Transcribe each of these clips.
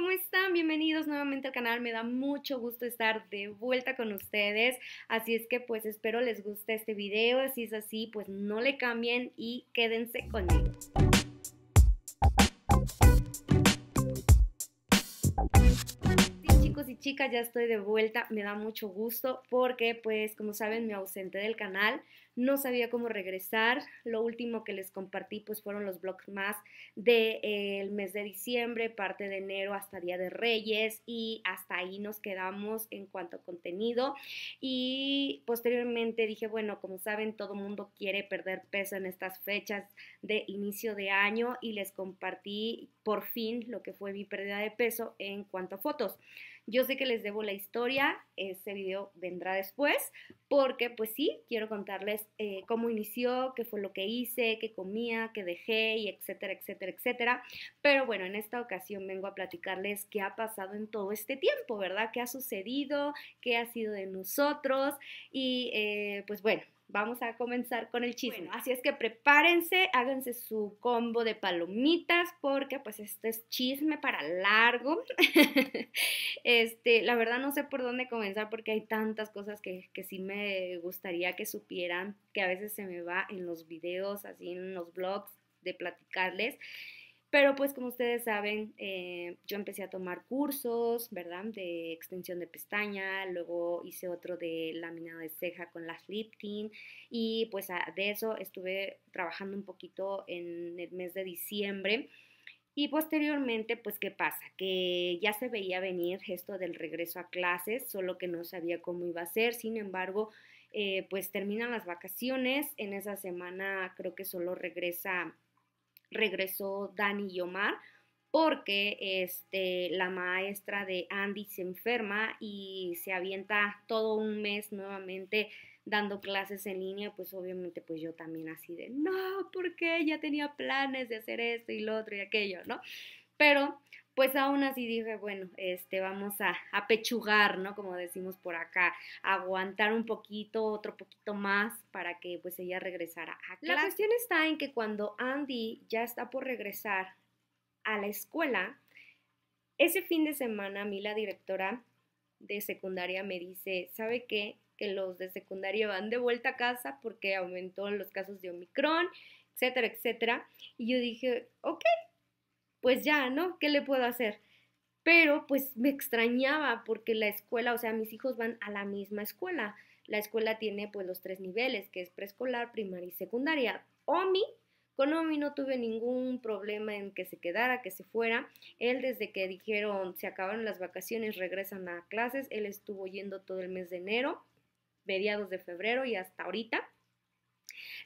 ¿cómo están? Bienvenidos nuevamente al canal, me da mucho gusto estar de vuelta con ustedes, así es que pues espero les guste este video, si es así pues no le cambien y quédense conmigo. chicas, ya estoy de vuelta, me da mucho gusto porque pues como saben me ausenté del canal, no sabía cómo regresar, lo último que les compartí pues fueron los blogs más del eh, mes de diciembre, parte de enero hasta Día de Reyes y hasta ahí nos quedamos en cuanto a contenido y posteriormente dije bueno como saben todo mundo quiere perder peso en estas fechas de inicio de año y les compartí por fin lo que fue mi pérdida de peso en cuanto a fotos. Yo sé que les debo la historia, ese video vendrá después, porque pues sí, quiero contarles eh, cómo inició, qué fue lo que hice, qué comía, qué dejé y etcétera, etcétera, etcétera. Pero bueno, en esta ocasión vengo a platicarles qué ha pasado en todo este tiempo, ¿verdad? ¿Qué ha sucedido? ¿Qué ha sido de nosotros? Y eh, pues bueno, vamos a comenzar con el chisme. así es que prepárense, háganse su combo de palomitas porque pues este es chisme para largo. este, la verdad no sé por dónde comenzar porque hay tantas cosas que, que sí me gustaría que supieran, que a veces se me va en los videos, así en los blogs de platicarles. Pero pues como ustedes saben, eh, yo empecé a tomar cursos, ¿verdad? De extensión de pestaña, luego hice otro de laminado de ceja con la flip y pues de eso estuve trabajando un poquito en el mes de diciembre. Y posteriormente, pues, ¿qué pasa? Que ya se veía venir esto del regreso a clases, solo que no sabía cómo iba a ser. Sin embargo, eh, pues terminan las vacaciones. En esa semana creo que solo regresa regresó Dani y Omar porque este, la maestra de Andy se enferma y se avienta todo un mes nuevamente dando clases en línea, pues obviamente pues yo también así de, no, porque ya tenía planes de hacer esto y lo otro y aquello, ¿no? Pero pues aún así dije, bueno, este, vamos a, pechugar, ¿no? Como decimos por acá, aguantar un poquito, otro poquito más para que pues ella regresara a La cuestión está en que cuando Andy ya está por regresar a la escuela, ese fin de semana a mí la directora de secundaria me dice, ¿sabe qué? Que los de secundaria van de vuelta a casa porque aumentó los casos de Omicron, etcétera, etcétera. Y yo dije, ok, pues ya, ¿no? ¿Qué le puedo hacer? Pero pues me extrañaba porque la escuela, o sea, mis hijos van a la misma escuela. La escuela tiene pues los tres niveles, que es preescolar, primaria y secundaria. Omi, con Omi no tuve ningún problema en que se quedara, que se fuera. Él desde que dijeron se acabaron las vacaciones, regresan a clases, él estuvo yendo todo el mes de enero, mediados de febrero y hasta ahorita.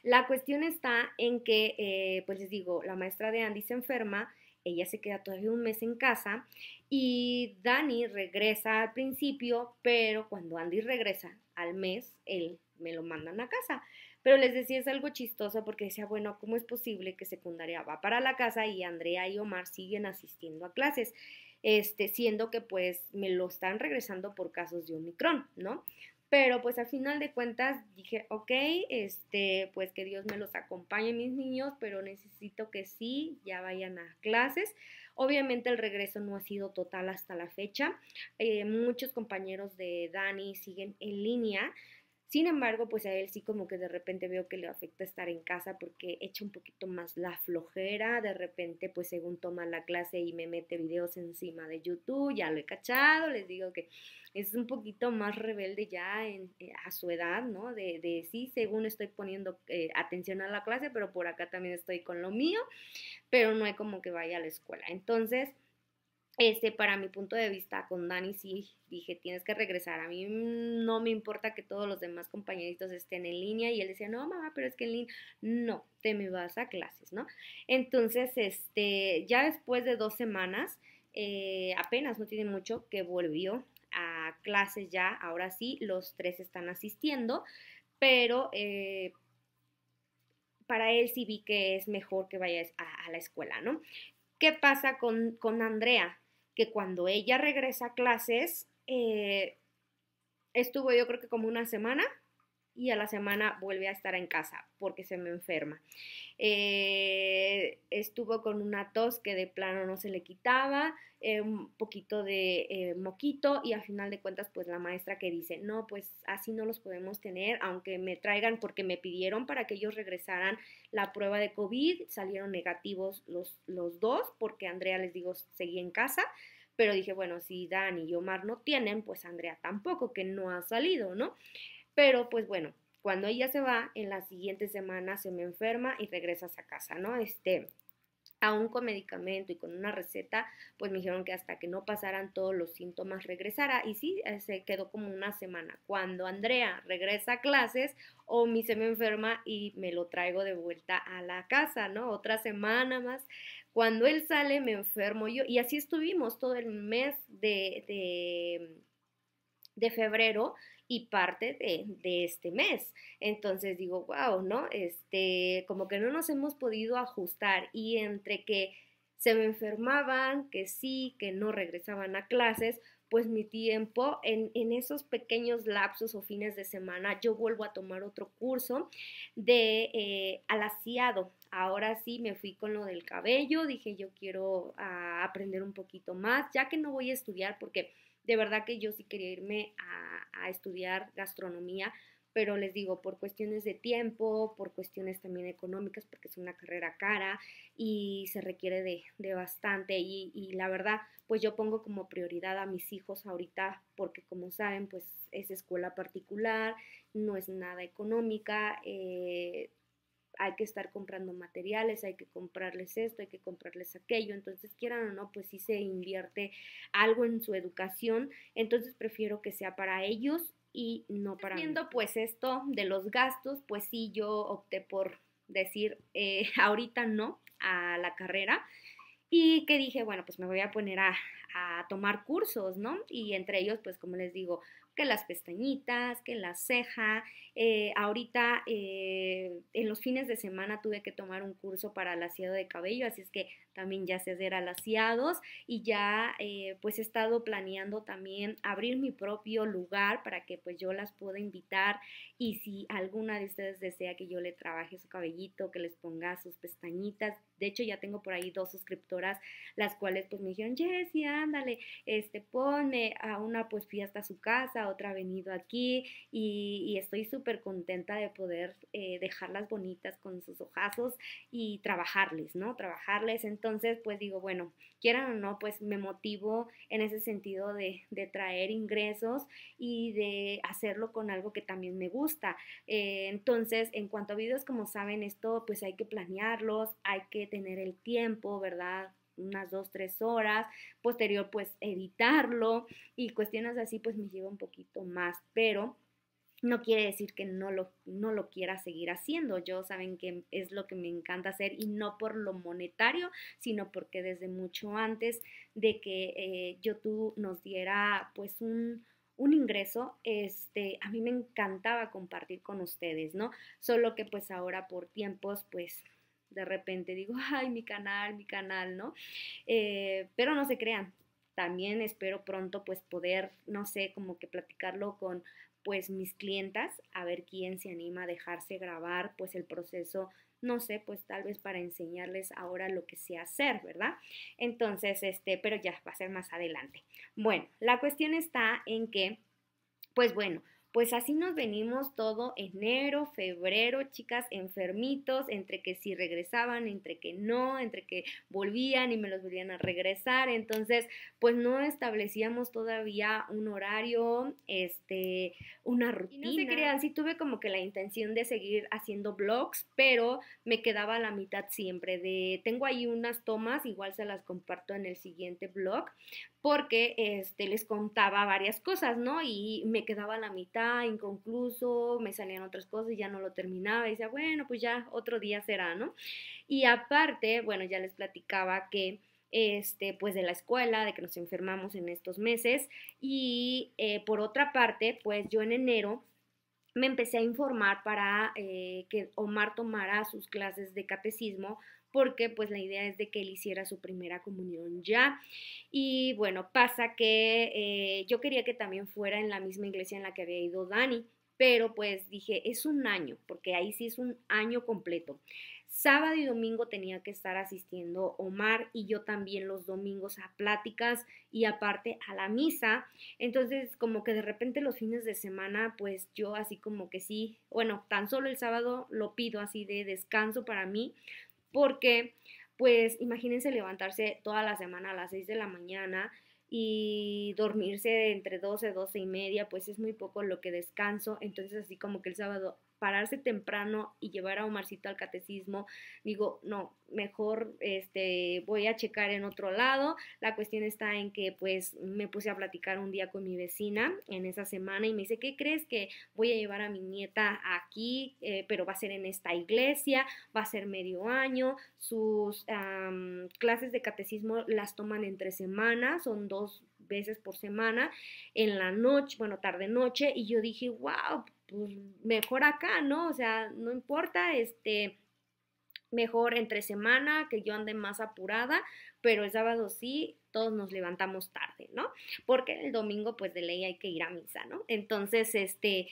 La cuestión está en que, eh, pues les digo, la maestra de Andy se enferma ella se queda todavía un mes en casa y Dani regresa al principio, pero cuando Andy regresa al mes, él me lo mandan a casa. Pero les decía, es algo chistoso porque decía, bueno, ¿cómo es posible que secundaria va para la casa y Andrea y Omar siguen asistiendo a clases? Este, siendo que pues me lo están regresando por casos de Omicron, ¿no? Pero pues al final de cuentas dije, ok, este, pues que Dios me los acompañe mis niños, pero necesito que sí, ya vayan a clases. Obviamente el regreso no ha sido total hasta la fecha. Eh, muchos compañeros de Dani siguen en línea, sin embargo, pues a él sí como que de repente veo que le afecta estar en casa porque echa un poquito más la flojera, de repente pues según toma la clase y me mete videos encima de YouTube, ya lo he cachado, les digo que es un poquito más rebelde ya eh, a su edad, ¿no? De, de sí, según estoy poniendo eh, atención a la clase, pero por acá también estoy con lo mío, pero no hay como que vaya a la escuela. Entonces, este, para mi punto de vista, con Dani sí dije, tienes que regresar. A mí no me importa que todos los demás compañeritos estén en línea. Y él decía, no, mamá, pero es que en línea, no, te me vas a clases, ¿no? Entonces, este, ya después de dos semanas, eh, apenas no tiene mucho que volvió a clases ya. Ahora sí, los tres están asistiendo, pero eh, para él sí vi que es mejor que vayas a, la escuela, ¿no? ¿Qué pasa con, con Andrea? que cuando ella regresa a clases, eh, estuvo yo creo que como una semana y a la semana vuelve a estar en casa porque se me enferma. Eh, estuvo con una tos que de plano no se le quitaba, eh, un poquito de eh, moquito y al final de cuentas pues la maestra que dice, no, pues así no los podemos tener, aunque me traigan porque me pidieron para que ellos regresaran la prueba de COVID, salieron negativos los, los dos porque Andrea les digo seguía en casa. Pero dije, bueno, si Dan y Omar no tienen, pues Andrea tampoco, que no ha salido, ¿no? Pero pues bueno, cuando ella se va, en la siguiente semana se me enferma y regresas a casa, ¿no? Este, aún con medicamento y con una receta, pues me dijeron que hasta que no pasaran todos los síntomas regresara. Y sí, eh, se quedó como una semana. Cuando Andrea regresa a clases, o mi se me enferma y me lo traigo de vuelta a la casa, ¿no? Otra semana más. Cuando él sale, me enfermo yo. Y así estuvimos todo el mes de, de, de febrero y parte de, este mes. Entonces digo, wow, ¿no? Este, como que no nos hemos podido ajustar y entre que se me enfermaban, que sí, que no regresaban a clases, pues mi tiempo en, en, esos pequeños lapsos o fines de semana, yo vuelvo a tomar otro curso de eh, alaciado. Ahora sí me fui con lo del cabello, dije yo quiero ah, aprender un poquito más, ya que no voy a estudiar porque de verdad que yo sí quería irme a, estudiar gastronomía, pero les digo, por cuestiones de tiempo, por cuestiones también económicas, porque es una carrera cara y se requiere de, bastante. Y, la verdad, pues yo pongo como prioridad a mis hijos ahorita, porque como saben, pues es escuela particular, no es nada económica. Eh, hay que estar comprando materiales, hay que comprarles esto, hay que comprarles aquello, entonces quieran o no, pues sí se invierte algo en su educación, entonces prefiero que sea para ellos y no para... Viendo pues esto de los gastos, pues sí, yo opté por decir eh, ahorita no a la carrera y que dije, bueno, pues me voy a poner a, a tomar cursos, ¿no? Y entre ellos, pues como les digo, que las pestañitas, que la ceja. Eh, ahorita eh, en los fines de semana tuve que tomar un curso para el aseado de cabello, así es que también ya se hacer alaciados y ya eh, pues he estado planeando también abrir mi propio lugar para que pues yo las pueda invitar y si alguna de ustedes desea que yo le trabaje su cabellito, que les ponga sus pestañitas, de hecho ya tengo por ahí dos suscriptoras las cuales pues me dijeron, Jessy, ándale, este, ponme a una pues fui hasta su casa, otra ha venido aquí y, estoy súper contenta de poder eh, dejarlas bonitas con sus ojazos y trabajarles, ¿no? Trabajarles. Entonces, entonces, pues digo, bueno, quieran o no, pues me motivo en ese sentido de, traer ingresos y de hacerlo con algo que también me gusta. Eh, entonces, en cuanto a videos, como saben, esto pues hay que planearlos, hay que tener el tiempo, ¿verdad? unas dos, tres horas, posterior pues editarlo y cuestiones así pues me lleva un poquito más, pero no quiere decir que no lo, no lo quiera seguir haciendo. Yo saben que es lo que me encanta hacer y no por lo monetario, sino porque desde mucho antes de que eh, YouTube nos diera pues un, ingreso, este, a mí me encantaba compartir con ustedes, ¿no? Solo que pues ahora por tiempos pues de repente digo, ay, mi canal, mi canal, ¿no? Eh, pero no se crean, también espero pronto pues poder, no sé, como que platicarlo con pues mis clientas, a ver quién se anima a dejarse grabar pues el proceso, no sé, pues tal vez para enseñarles ahora lo que sé hacer, ¿verdad? Entonces, este, pero ya va a ser más adelante. Bueno, la cuestión está en que, pues bueno, pues así nos venimos todo enero, febrero, chicas enfermitos, entre que sí regresaban, entre que no, entre que volvían y me los volvían a regresar. Entonces, pues no establecíamos todavía un horario, este, una rutina. Y no se crean, sí tuve como que la intención de seguir haciendo blogs, pero me quedaba la mitad siempre de, tengo ahí unas tomas, igual se las comparto en el siguiente blog, porque este, les contaba varias cosas, ¿no? Y me quedaba la mitad, inconcluso, me salían otras cosas y ya no lo terminaba. Y decía, bueno, pues ya otro día será, ¿no? Y aparte, bueno, ya les platicaba que, este, pues de la escuela, de que nos enfermamos en estos meses. Y eh, por otra parte, pues yo en enero me empecé a informar para eh, que Omar tomara sus clases de catecismo porque pues la idea es de que él hiciera su primera comunión ya. Y bueno, pasa que eh, yo quería que también fuera en la misma iglesia en la que había ido Dani, pero pues dije, es un año, porque ahí sí es un año completo. Sábado y domingo tenía que estar asistiendo Omar y yo también los domingos a pláticas y aparte a la misa. Entonces, como que de repente los fines de semana, pues yo así como que sí, bueno, tan solo el sábado lo pido así de descanso para mí, porque pues imagínense levantarse toda la semana a las 6 de la mañana y dormirse entre 12, 12 y media, pues es muy poco lo que descanso, entonces así como que el sábado pararse temprano y llevar a Omarcito al catecismo, digo, no, mejor este, voy a checar en otro lado. La cuestión está en que pues me puse a platicar un día con mi vecina en esa semana y me dice, ¿qué crees que voy a llevar a mi nieta aquí, eh, pero va a ser en esta iglesia, va a ser medio año, sus clases de catecismo las toman entre semanas, son dos veces por semana, en la noche, bueno, tarde-noche, y yo dije, wow, pues, mejor acá, ¿no? O sea, no importa, este, mejor entre semana, que yo ande más apurada, pero el sábado sí, todos nos levantamos tarde, ¿no? Porque el domingo, pues de ley hay que ir a misa, ¿no? Entonces, este,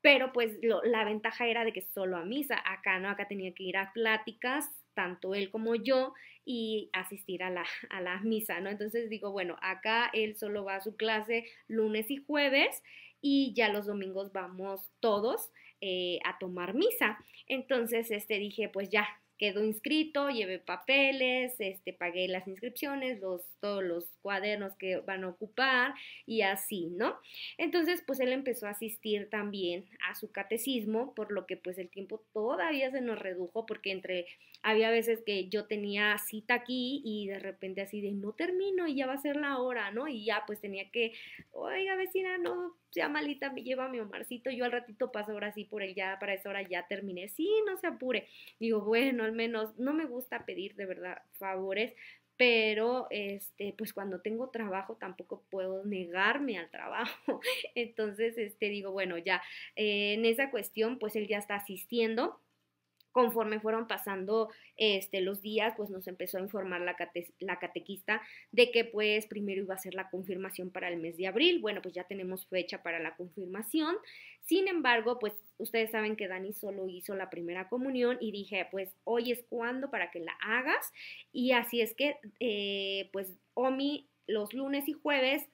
pero pues la ventaja era de que solo a misa, acá, ¿no? Acá tenía que ir a pláticas tanto él como yo, y asistir a la, a misa, ¿no? Entonces digo, bueno, acá él solo va a su clase lunes y jueves y ya los domingos vamos todos eh, a tomar misa. Entonces, este dije, pues ya, quedó inscrito, llevé papeles, este, pagué las inscripciones, los, todos los cuadernos que van a ocupar y así, ¿no? Entonces, pues él empezó a asistir también a su catecismo, por lo que pues el tiempo todavía se nos redujo porque entre, había veces que yo tenía cita aquí y de repente así de no termino y ya va a ser la hora, ¿no? Y ya pues tenía que, oiga vecina, no, ya malita me lleva a mi Omarcito, yo al ratito paso ahora sí por él, ya para esa hora ya terminé, sí, no se apure. Digo, bueno, al menos no me gusta pedir de verdad favores, pero este pues cuando tengo trabajo tampoco puedo negarme al trabajo entonces este digo bueno ya eh, en esa cuestión pues él ya está asistiendo conforme fueron pasando este, los días, pues nos empezó a informar la, catequista de que pues primero iba a ser la confirmación para el mes de abril. Bueno, pues ya tenemos fecha para la confirmación. Sin embargo, pues ustedes saben que Dani solo hizo la primera comunión y dije, pues hoy es cuando para que la hagas. Y así es que, eh, pues Omi los lunes y jueves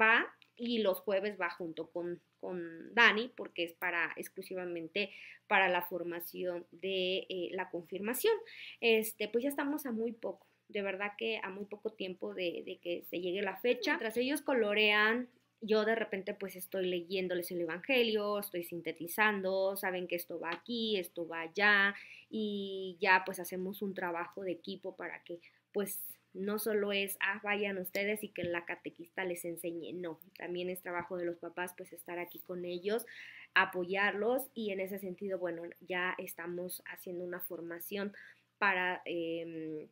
va y los jueves va junto con, con Dani porque es para exclusivamente para la formación de eh, la confirmación. Este, pues ya estamos a muy poco, de verdad que a muy poco tiempo de, de que se llegue la fecha. Mientras ellos colorean yo de repente pues estoy leyéndoles el Evangelio, estoy sintetizando, saben que esto va aquí, esto va allá y ya pues hacemos un trabajo de equipo para que pues no solo es, ah, vayan ustedes y que la catequista les enseñe, no, también es trabajo de los papás pues estar aquí con ellos, apoyarlos y en ese sentido, bueno, ya estamos haciendo una formación para... Em,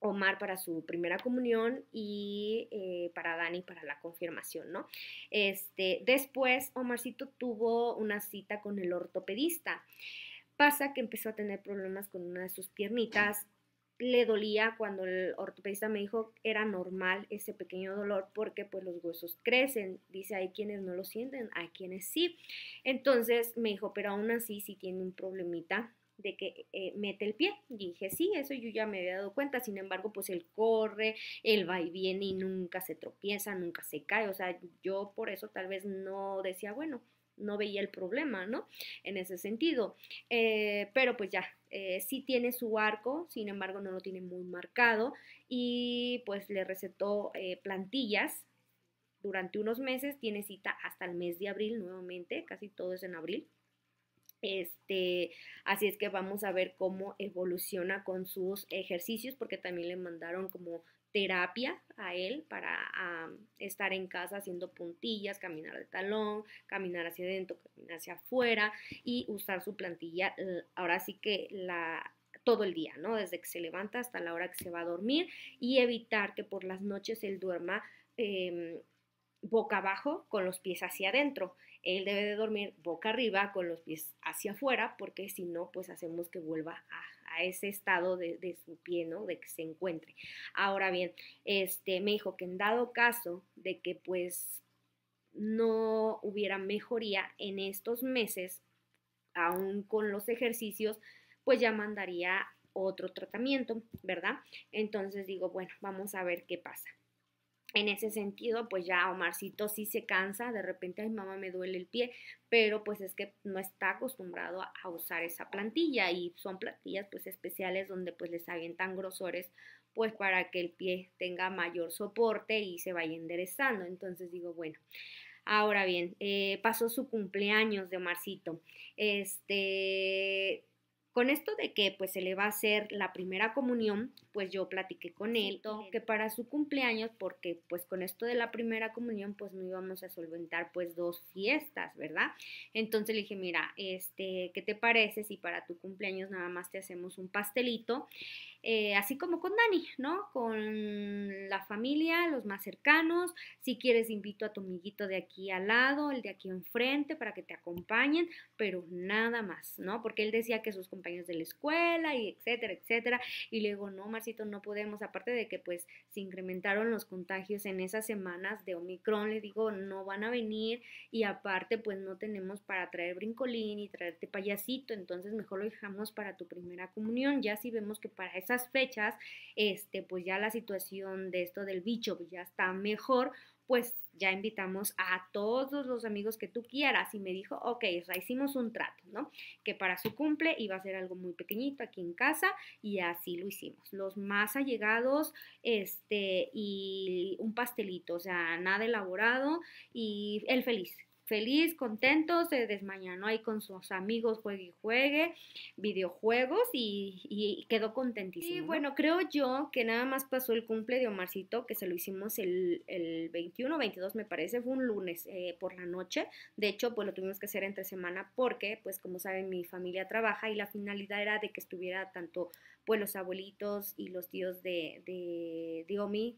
Omar para su primera comunión y eh, para Dani para la confirmación, ¿no? Este, después Omarcito tuvo una cita con el ortopedista. Pasa que empezó a tener problemas con una de sus piernitas le dolía cuando el ortopedista me dijo era normal ese pequeño dolor porque pues los huesos crecen, dice hay quienes no lo sienten, hay quienes sí. Entonces me dijo, pero aún así si tiene un problemita de que eh, mete el pie. Dije, sí, eso yo ya me había dado cuenta. Sin embargo, pues él corre, él va y viene y nunca se tropieza, nunca se cae. O sea, yo por eso tal vez no decía, bueno, no veía el problema, ¿no? En ese sentido. Eh, pero pues ya, eh, sí tiene su arco, sin embargo no lo tiene muy marcado y pues le recetó eh, plantillas durante unos meses, tiene cita hasta el mes de abril nuevamente, casi todo es en abril. Este, así es que vamos a ver cómo evoluciona con sus ejercicios, porque también le mandaron como terapia a él para ah, estar en casa haciendo puntillas, caminar de talón, caminar hacia adentro, caminar hacia afuera y usar su plantilla eh, ahora sí que la todo el día, ¿no? Desde que se levanta hasta la hora que se va a dormir y evitar que por las noches él duerma em, boca abajo con los pies hacia adentro. Él debe de dormir boca arriba con los pies hacia afuera porque si no, pues hacemos que vuelva a a ese estado de, su pie, ¿no? De que se encuentre. Ahora bien, este, me dijo que en dado caso de que pues no hubiera mejoría en estos meses, aún con los ejercicios, pues ya mandaría otro tratamiento, ¿verdad? Entonces digo, bueno, vamos a ver qué pasa en ese sentido, pues ya Omarcito sí se cansa, de repente, ay mamá, me duele el pie, pero pues es que no está acostumbrado a, usar esa plantilla y son plantillas pues especiales donde pues les tan grosores pues para que el pie tenga mayor soporte y se vaya enderezando. Entonces digo, bueno, ahora bien, eh, pasó su cumpleaños de Omarcito. Este, con esto de que pues se le va a hacer la primera comunión, pues yo platiqué con él que para su cumpleaños, porque pues con esto de la primera comunión pues no íbamos a solventar pues dos fiestas, ¿verdad? Entonces le dije, mira, este, ¿qué te parece si para tu cumpleaños nada más te hacemos un pastelito? Eh, así como con Dani, ¿no? Con la familia, los más cercanos. Si quieres, invito a tu amiguito de aquí al lado, el de aquí enfrente, para que te acompañen, pero nada más, ¿no? Porque él decía que sus de la escuela y etcétera, etcétera. Y le digo, no, Marcito, no podemos, aparte de que pues se incrementaron los contagios en esas semanas de Omicron, le digo, no van a venir y aparte pues no tenemos para traer brincolín y traerte payasito, entonces mejor lo dejamos para tu primera comunión, ya si vemos que para esas fechas, este, pues ya la situación de esto del bicho ya está mejor, pues ya invitamos a todos los amigos que tú quieras. Y me dijo, ok, o sea, hicimos un trato, ¿no? Que para su cumple iba a ser algo muy pequeñito aquí en casa y así lo hicimos. Los más allegados, este, y un pastelito, o sea, nada elaborado y él feliz, feliz, contento, se desmañanó ahí con sus amigos, juegue y juegue, videojuegos y, quedó contentísimo. Y bueno, creo yo que nada más pasó el cumple de Omarcito, que se lo hicimos el, el 21, 22 me parece, fue un lunes eh, por la noche, de hecho pues lo tuvimos que hacer entre semana porque pues como saben mi familia trabaja y la finalidad era de que estuviera tanto pues los abuelitos y los tíos de, de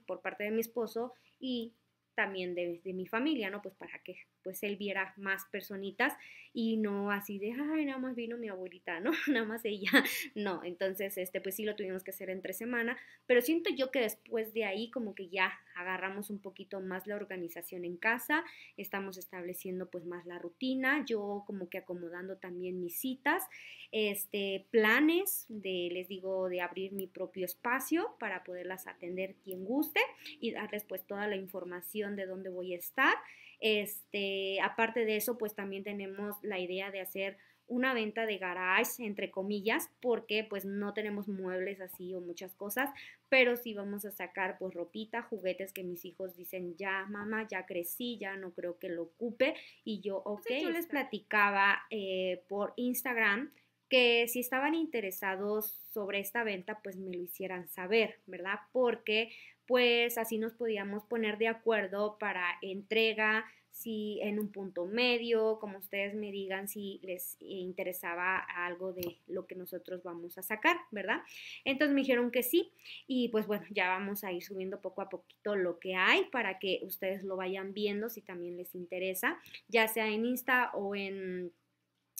por parte de mi esposo y también de, de, mi familia, ¿no? Pues para que pues él viera más personitas y no así de, ay, nada más vino mi abuelita, ¿no? Nada más ella, no. Entonces, este, pues sí lo tuvimos que hacer entre semana, pero siento yo que después de ahí como que ya agarramos un poquito más la organización en casa, estamos estableciendo pues más la rutina, yo como que acomodando también mis citas, este, planes de, les digo, de abrir mi propio espacio para poderlas atender quien guste y darles pues toda la información de dónde voy a estar. Este, aparte de eso, pues también tenemos la idea de hacer una venta de garage, entre comillas, porque pues no tenemos muebles así o muchas cosas, pero sí vamos a sacar pues ropita, juguetes que mis hijos dicen, ya mamá, ya crecí, ya no creo que lo ocupe. Y yo, ok, yo les platicaba eh, por Instagram que si estaban interesados sobre esta venta, pues me lo hicieran saber, ¿verdad? Porque pues así nos podíamos poner de acuerdo para entrega, si en un punto medio, como ustedes me digan si les interesaba algo de lo que nosotros vamos a sacar, ¿verdad? Entonces me dijeron que sí y pues bueno, ya vamos a ir subiendo poco a poquito lo que hay para que ustedes lo vayan viendo si también les interesa, ya sea en Insta o en,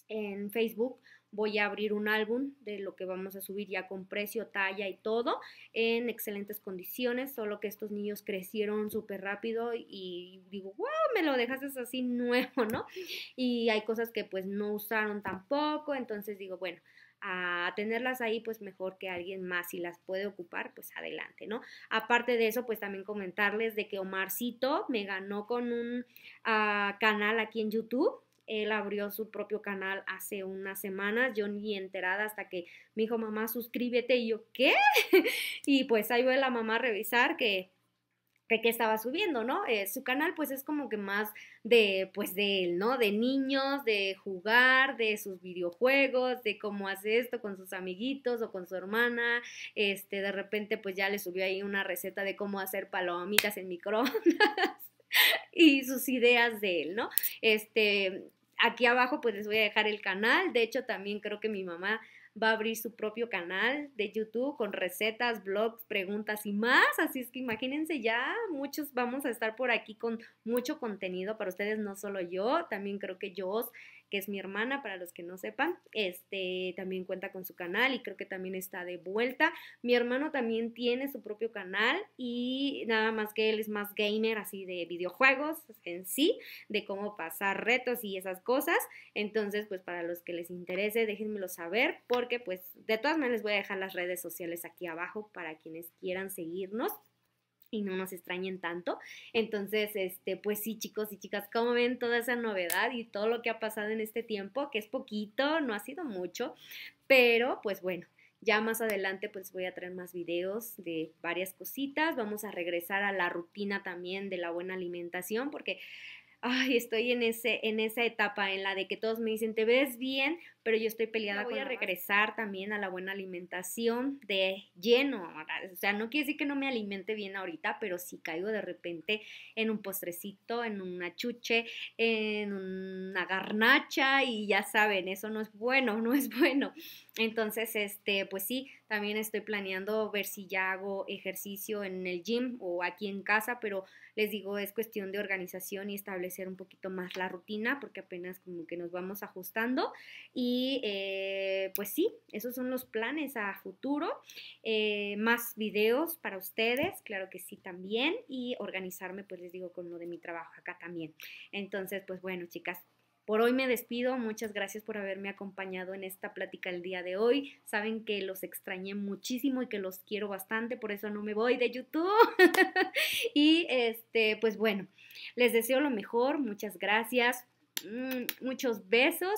en Facebook voy a abrir un álbum de lo que vamos a subir ya con precio, talla y todo, en excelentes condiciones, solo que estos niños crecieron súper rápido y digo, wow, me lo dejaste así nuevo, ¿no? Y hay cosas que pues no usaron tampoco, entonces digo, bueno, a tenerlas ahí, pues mejor que alguien más, si las puede ocupar, pues adelante, ¿no? Aparte de eso, pues también comentarles de que Omarcito me ganó con un ah, canal aquí en YouTube él abrió su propio canal hace unas semanas, yo ni enterada hasta que me dijo, mamá, suscríbete. Y yo, ¿qué? y pues ahí fue la mamá a revisar que que, qué estaba subiendo, ¿no? Eh, su canal pues es como que más de, pues de él, ¿no? De niños, de jugar, de sus videojuegos, de cómo hace esto con sus amiguitos o con su hermana, este, de repente pues ya le subió ahí una receta de cómo hacer palomitas en microondas. y sus ideas de él, ¿no? Este, Aquí abajo pues les voy a dejar el canal. De hecho también creo que mi mamá va a abrir su propio canal de YouTube con recetas, blogs, preguntas y más. Así es que imagínense ya, muchos vamos a estar por aquí con mucho contenido para ustedes, no solo yo, también creo que yo que es mi hermana, para los que no sepan, este también cuenta con su canal y creo que también está de vuelta. Mi hermano también tiene su propio canal y nada más que él es más gamer así de videojuegos en sí, de cómo pasar retos y esas cosas. Entonces, pues para los que les interese, déjenmelo saber porque pues de todas maneras les voy a dejar las redes sociales aquí abajo para quienes quieran seguirnos y no nos extrañen tanto. Entonces, este, pues sí, chicos y chicas, como ven toda esa novedad y todo lo que ha pasado en este tiempo, que es poquito, no ha sido mucho, pero pues bueno, ya más adelante pues voy a traer más videos de varias cositas. Vamos a regresar a la rutina también de la buena alimentación porque ay, estoy en, ese, en esa etapa en la de que todos me dicen, te ves bien, pero yo estoy peleada voy a regresar también a la buena alimentación de lleno. O sea, no quiere decir que no me alimente bien ahorita, pero si sí caigo de repente en un postrecito, en una chuche, en una garnacha y ya saben, eso no es bueno, no es bueno. Entonces, este, pues sí, también estoy planeando ver si ya hago ejercicio en el gym o aquí en casa, pero les digo, es cuestión de organización y establecer un poquito más la rutina porque apenas como que nos vamos ajustando. Y eh, pues sí, esos son los planes a futuro. Eh, más videos para ustedes, claro que sí también. Y organizarme, pues les digo, con lo de mi trabajo acá también. Entonces, pues bueno, chicas, por hoy me despido, muchas gracias por haberme acompañado en esta plática el día de hoy. Saben que los extrañé muchísimo y que los quiero bastante, por eso no me voy de YouTube. y este, pues bueno, les deseo lo mejor, muchas gracias, mm, muchos besos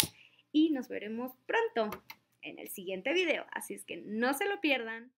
y nos veremos pronto en el siguiente video, así es que no se lo pierdan.